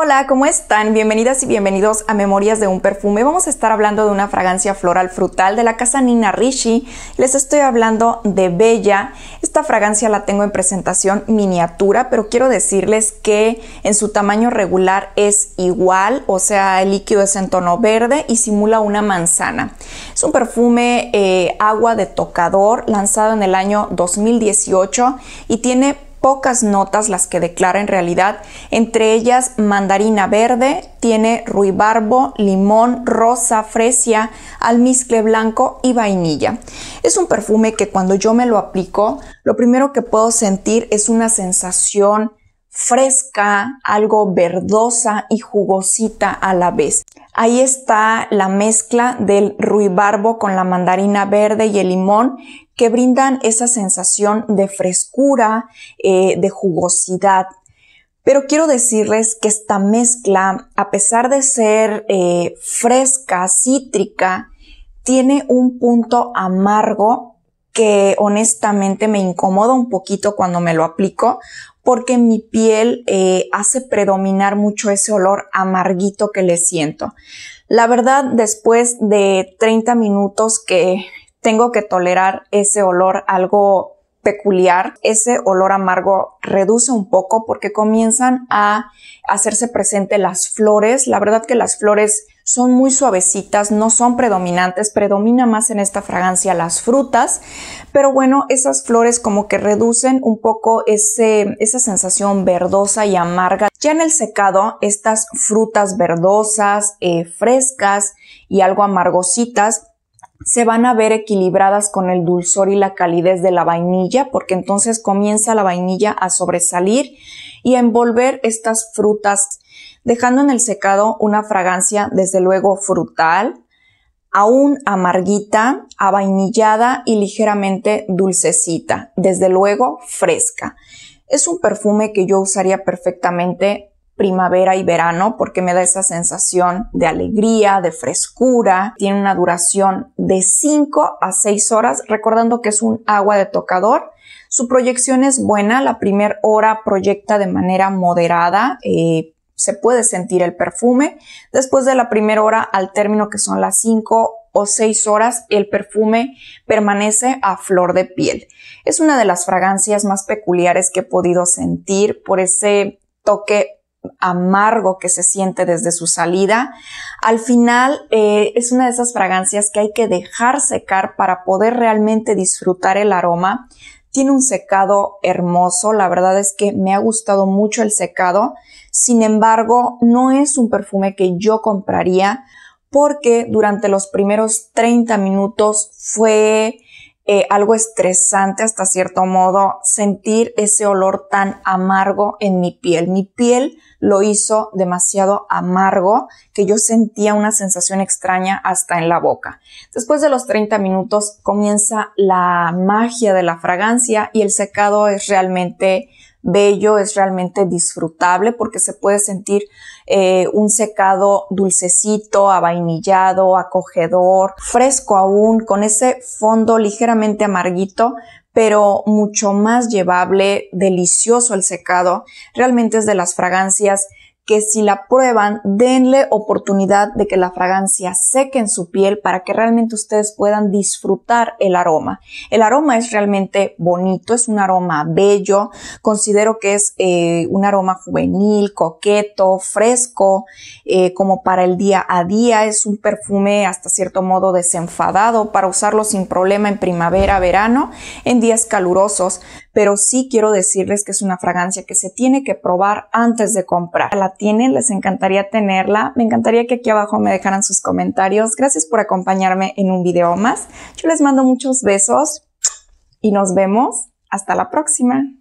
Hola, ¿cómo están? Bienvenidas y bienvenidos a Memorias de un Perfume. Vamos a estar hablando de una fragancia floral frutal de la casa Nina Rishi. Les estoy hablando de Bella. Esta fragancia la tengo en presentación miniatura, pero quiero decirles que en su tamaño regular es igual, o sea, el líquido es en tono verde y simula una manzana. Es un perfume eh, agua de tocador lanzado en el año 2018 y tiene pocas notas las que declara en realidad, entre ellas mandarina verde, tiene ruibarbo, limón, rosa, fresia, almizcle blanco y vainilla. Es un perfume que cuando yo me lo aplico, lo primero que puedo sentir es una sensación fresca, algo verdosa y jugosita a la vez. Ahí está la mezcla del ruibarbo con la mandarina verde y el limón que brindan esa sensación de frescura, eh, de jugosidad. Pero quiero decirles que esta mezcla, a pesar de ser eh, fresca, cítrica, tiene un punto amargo que honestamente me incomoda un poquito cuando me lo aplico porque mi piel eh, hace predominar mucho ese olor amarguito que le siento. La verdad, después de 30 minutos que tengo que tolerar ese olor algo peculiar. Ese olor amargo reduce un poco porque comienzan a hacerse presente las flores. La verdad que las flores son muy suavecitas, no son predominantes, predomina más en esta fragancia las frutas, pero bueno, esas flores como que reducen un poco ese, esa sensación verdosa y amarga. Ya en el secado, estas frutas verdosas, eh, frescas y algo amargositas se van a ver equilibradas con el dulzor y la calidez de la vainilla, porque entonces comienza la vainilla a sobresalir y a envolver estas frutas, dejando en el secado una fragancia desde luego frutal, aún amarguita, avainillada y ligeramente dulcecita, desde luego fresca. Es un perfume que yo usaría perfectamente primavera y verano porque me da esa sensación de alegría, de frescura. Tiene una duración de 5 a 6 horas, recordando que es un agua de tocador. Su proyección es buena, la primera hora proyecta de manera moderada, eh, se puede sentir el perfume. Después de la primera hora, al término que son las 5 o 6 horas, el perfume permanece a flor de piel. Es una de las fragancias más peculiares que he podido sentir por ese toque amargo que se siente desde su salida. Al final eh, es una de esas fragancias que hay que dejar secar para poder realmente disfrutar el aroma. Tiene un secado hermoso, la verdad es que me ha gustado mucho el secado, sin embargo no es un perfume que yo compraría porque durante los primeros 30 minutos fue eh, algo estresante hasta cierto modo, sentir ese olor tan amargo en mi piel. Mi piel lo hizo demasiado amargo que yo sentía una sensación extraña hasta en la boca. Después de los 30 minutos comienza la magia de la fragancia y el secado es realmente bello, es realmente disfrutable porque se puede sentir eh, un secado dulcecito, avainillado, acogedor, fresco aún, con ese fondo ligeramente amarguito, pero mucho más llevable, delicioso el secado. Realmente es de las fragancias que si la prueban, denle oportunidad de que la fragancia seque en su piel para que realmente ustedes puedan disfrutar el aroma. El aroma es realmente bonito, es un aroma bello, considero que es eh, un aroma juvenil, coqueto, fresco, eh, como para el día a día, es un perfume hasta cierto modo desenfadado para usarlo sin problema en primavera, verano, en días calurosos, pero sí quiero decirles que es una fragancia que se tiene que probar antes de comprar tienen, les encantaría tenerla. Me encantaría que aquí abajo me dejaran sus comentarios. Gracias por acompañarme en un video más. Yo les mando muchos besos y nos vemos. Hasta la próxima.